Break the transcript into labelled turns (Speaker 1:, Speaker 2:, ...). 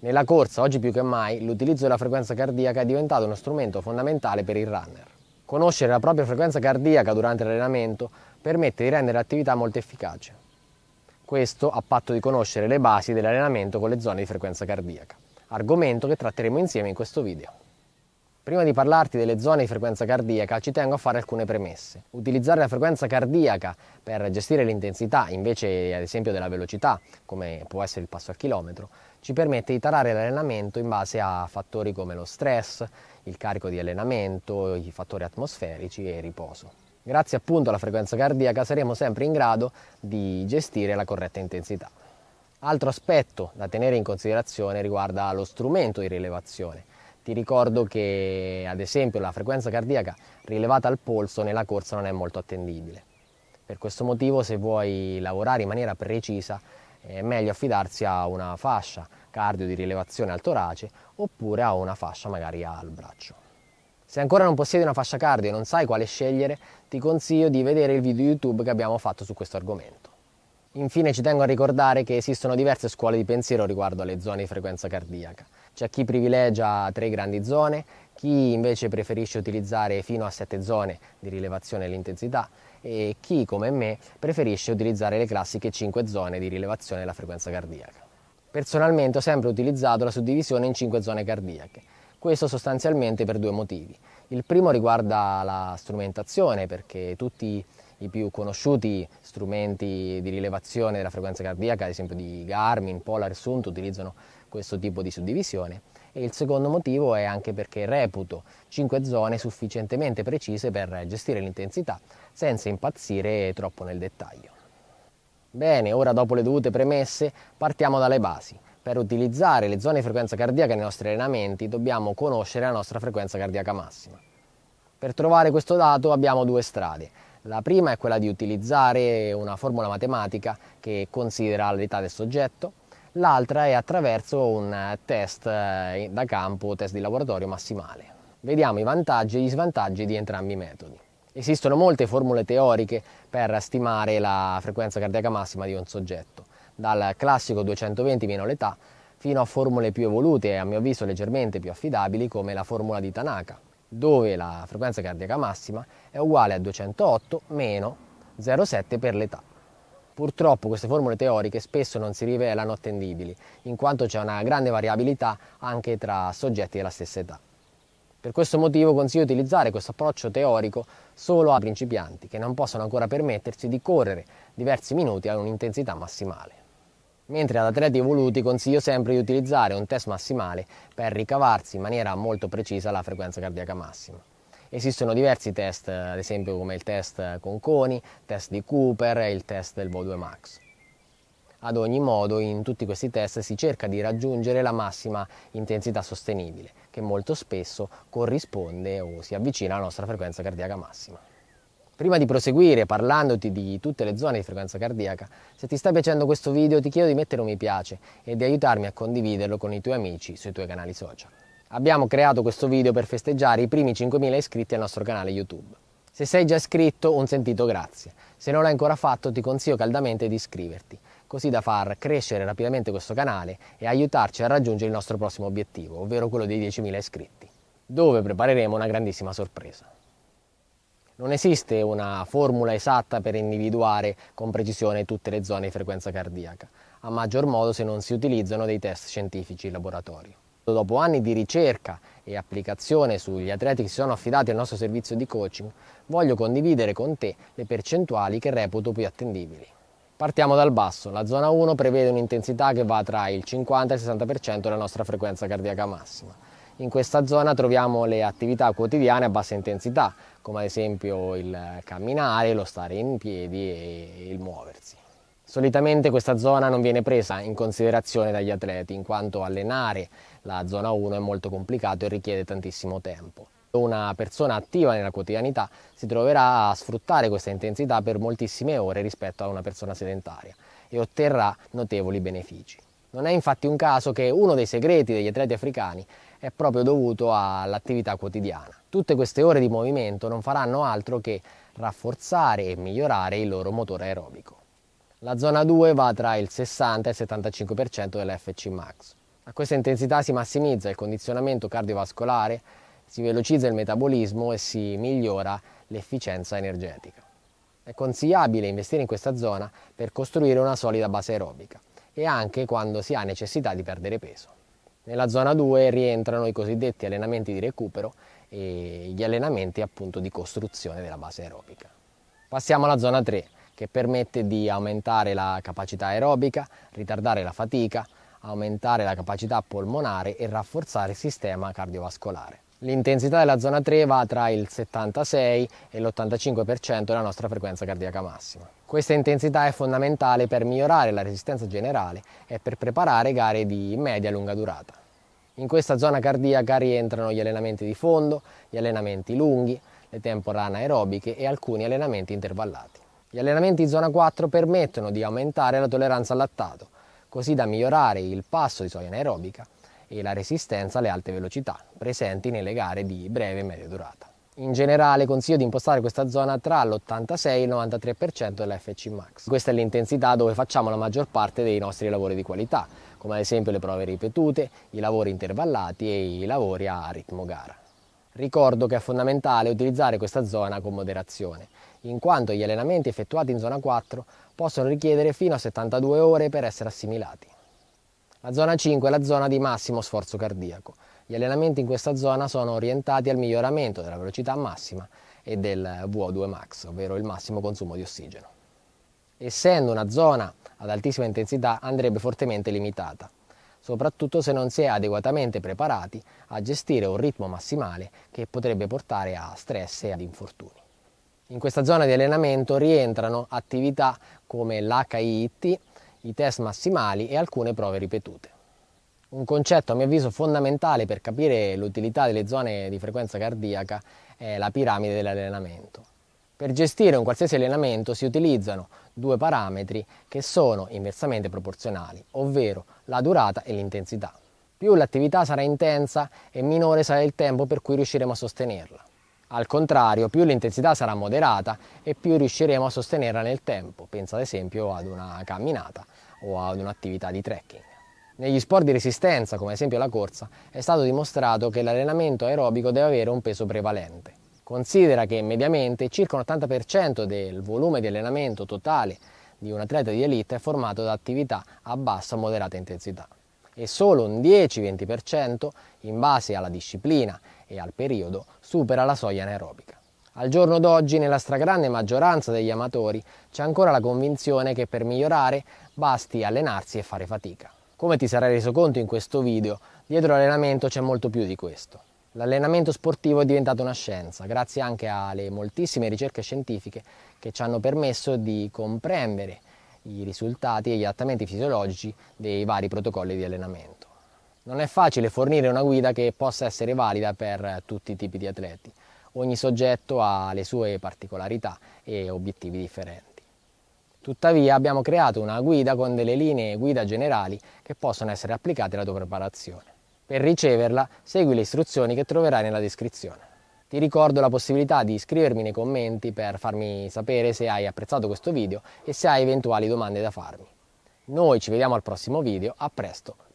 Speaker 1: Nella corsa, oggi più che mai, l'utilizzo della frequenza cardiaca è diventato uno strumento fondamentale per il runner. Conoscere la propria frequenza cardiaca durante l'allenamento permette di rendere l'attività molto efficace. Questo a patto di conoscere le basi dell'allenamento con le zone di frequenza cardiaca, argomento che tratteremo insieme in questo video. Prima di parlarti delle zone di frequenza cardiaca ci tengo a fare alcune premesse. Utilizzare la frequenza cardiaca per gestire l'intensità invece ad esempio della velocità, come può essere il passo al chilometro, ci permette di tarare l'allenamento in base a fattori come lo stress, il carico di allenamento, i fattori atmosferici e il riposo. Grazie appunto alla frequenza cardiaca saremo sempre in grado di gestire la corretta intensità. Altro aspetto da tenere in considerazione riguarda lo strumento di rilevazione ti ricordo che ad esempio la frequenza cardiaca rilevata al polso nella corsa non è molto attendibile. Per questo motivo se vuoi lavorare in maniera precisa è meglio affidarsi a una fascia cardio di rilevazione al torace oppure a una fascia magari al braccio. Se ancora non possiedi una fascia cardio e non sai quale scegliere, ti consiglio di vedere il video YouTube che abbiamo fatto su questo argomento. Infine ci tengo a ricordare che esistono diverse scuole di pensiero riguardo alle zone di frequenza cardiaca c'è cioè, chi privilegia tre grandi zone, chi invece preferisce utilizzare fino a sette zone di rilevazione dell'intensità e chi, come me, preferisce utilizzare le classiche 5 zone di rilevazione della frequenza cardiaca. Personalmente ho sempre utilizzato la suddivisione in 5 zone cardiache, questo sostanzialmente per due motivi. Il primo riguarda la strumentazione, perché tutti i più conosciuti strumenti di rilevazione della frequenza cardiaca, ad esempio di Garmin, Polar, Sunt, utilizzano questo tipo di suddivisione e il secondo motivo è anche perché reputo 5 zone sufficientemente precise per gestire l'intensità senza impazzire troppo nel dettaglio. Bene, ora dopo le dovute premesse partiamo dalle basi. Per utilizzare le zone di frequenza cardiaca nei nostri allenamenti dobbiamo conoscere la nostra frequenza cardiaca massima. Per trovare questo dato abbiamo due strade. La prima è quella di utilizzare una formula matematica che considera l'età del soggetto l'altra è attraverso un test eh, da campo, test di laboratorio massimale. Vediamo i vantaggi e gli svantaggi di entrambi i metodi. Esistono molte formule teoriche per stimare la frequenza cardiaca massima di un soggetto, dal classico 220 meno l'età fino a formule più evolute e a mio avviso leggermente più affidabili come la formula di Tanaka, dove la frequenza cardiaca massima è uguale a 208 meno 0,7 per l'età. Purtroppo queste formule teoriche spesso non si rivelano attendibili, in quanto c'è una grande variabilità anche tra soggetti della stessa età. Per questo motivo consiglio di utilizzare questo approccio teorico solo a principianti che non possono ancora permettersi di correre diversi minuti a un'intensità massimale. Mentre ad atleti evoluti consiglio sempre di utilizzare un test massimale per ricavarsi in maniera molto precisa la frequenza cardiaca massima. Esistono diversi test, ad esempio come il test Conconi, Coni, test di Cooper e il test del VO2 Max. Ad ogni modo, in tutti questi test si cerca di raggiungere la massima intensità sostenibile, che molto spesso corrisponde o si avvicina alla nostra frequenza cardiaca massima. Prima di proseguire parlandoti di tutte le zone di frequenza cardiaca, se ti sta piacendo questo video ti chiedo di mettere un mi piace e di aiutarmi a condividerlo con i tuoi amici sui tuoi canali social. Abbiamo creato questo video per festeggiare i primi 5.000 iscritti al nostro canale YouTube. Se sei già iscritto, un sentito grazie. Se non l'hai ancora fatto, ti consiglio caldamente di iscriverti, così da far crescere rapidamente questo canale e aiutarci a raggiungere il nostro prossimo obiettivo, ovvero quello dei 10.000 iscritti, dove prepareremo una grandissima sorpresa. Non esiste una formula esatta per individuare con precisione tutte le zone di frequenza cardiaca, a maggior modo se non si utilizzano dei test scientifici in laboratorio. Dopo anni di ricerca e applicazione sugli atleti che si sono affidati al nostro servizio di coaching, voglio condividere con te le percentuali che reputo più attendibili. Partiamo dal basso, la zona 1 prevede un'intensità che va tra il 50 e il 60% della nostra frequenza cardiaca massima. In questa zona troviamo le attività quotidiane a bassa intensità, come ad esempio il camminare, lo stare in piedi e il muoversi. Solitamente questa zona non viene presa in considerazione dagli atleti, in quanto allenare la zona 1 è molto complicato e richiede tantissimo tempo. Una persona attiva nella quotidianità si troverà a sfruttare questa intensità per moltissime ore rispetto a una persona sedentaria e otterrà notevoli benefici. Non è infatti un caso che uno dei segreti degli atleti africani è proprio dovuto all'attività quotidiana. Tutte queste ore di movimento non faranno altro che rafforzare e migliorare il loro motore aerobico. La zona 2 va tra il 60 e il 75% dell'FC max. A questa intensità si massimizza il condizionamento cardiovascolare, si velocizza il metabolismo e si migliora l'efficienza energetica. È consigliabile investire in questa zona per costruire una solida base aerobica e anche quando si ha necessità di perdere peso. Nella zona 2 rientrano i cosiddetti allenamenti di recupero e gli allenamenti appunto di costruzione della base aerobica. Passiamo alla zona 3, che permette di aumentare la capacità aerobica, ritardare la fatica, aumentare la capacità polmonare e rafforzare il sistema cardiovascolare. L'intensità della zona 3 va tra il 76 e l'85% della nostra frequenza cardiaca massima. Questa intensità è fondamentale per migliorare la resistenza generale e per preparare gare di media e lunga durata. In questa zona cardiaca rientrano gli allenamenti di fondo, gli allenamenti lunghi, le temporane aerobiche e alcuni allenamenti intervallati. Gli allenamenti in zona 4 permettono di aumentare la tolleranza al lattato, così da migliorare il passo di soia anaerobica e la resistenza alle alte velocità presenti nelle gare di breve e media durata. In generale consiglio di impostare questa zona tra l'86 e il 93% dell'FC Max. Questa è l'intensità dove facciamo la maggior parte dei nostri lavori di qualità, come ad esempio le prove ripetute, i lavori intervallati e i lavori a ritmo gara. Ricordo che è fondamentale utilizzare questa zona con moderazione in quanto gli allenamenti effettuati in zona 4 possono richiedere fino a 72 ore per essere assimilati. La zona 5 è la zona di massimo sforzo cardiaco. Gli allenamenti in questa zona sono orientati al miglioramento della velocità massima e del VO2 max, ovvero il massimo consumo di ossigeno. Essendo una zona ad altissima intensità andrebbe fortemente limitata, soprattutto se non si è adeguatamente preparati a gestire un ritmo massimale che potrebbe portare a stress e ad infortuni. In questa zona di allenamento rientrano attività come l'HIIT, i test massimali e alcune prove ripetute. Un concetto a mio avviso fondamentale per capire l'utilità delle zone di frequenza cardiaca è la piramide dell'allenamento. Per gestire un qualsiasi allenamento si utilizzano due parametri che sono inversamente proporzionali, ovvero la durata e l'intensità. Più l'attività sarà intensa e minore sarà il tempo per cui riusciremo a sostenerla. Al contrario, più l'intensità sarà moderata e più riusciremo a sostenerla nel tempo, pensa ad esempio ad una camminata o ad un'attività di trekking. Negli sport di resistenza, come ad esempio la corsa, è stato dimostrato che l'allenamento aerobico deve avere un peso prevalente. Considera che mediamente circa un 80% del volume di allenamento totale di un atleta di elite è formato da attività a bassa o moderata intensità e solo un 10-20% in base alla disciplina e al periodo supera la soglia anaerobica. Al giorno d'oggi, nella stragrande maggioranza degli amatori, c'è ancora la convinzione che per migliorare basti allenarsi e fare fatica. Come ti sarai reso conto in questo video, dietro l'allenamento c'è molto più di questo. L'allenamento sportivo è diventato una scienza, grazie anche alle moltissime ricerche scientifiche che ci hanno permesso di comprendere i risultati e gli adattamenti fisiologici dei vari protocolli di allenamento. Non è facile fornire una guida che possa essere valida per tutti i tipi di atleti. Ogni soggetto ha le sue particolarità e obiettivi differenti. Tuttavia abbiamo creato una guida con delle linee guida generali che possono essere applicate alla tua preparazione. Per riceverla segui le istruzioni che troverai nella descrizione. Ti ricordo la possibilità di iscrivermi nei commenti per farmi sapere se hai apprezzato questo video e se hai eventuali domande da farmi. Noi ci vediamo al prossimo video, a presto!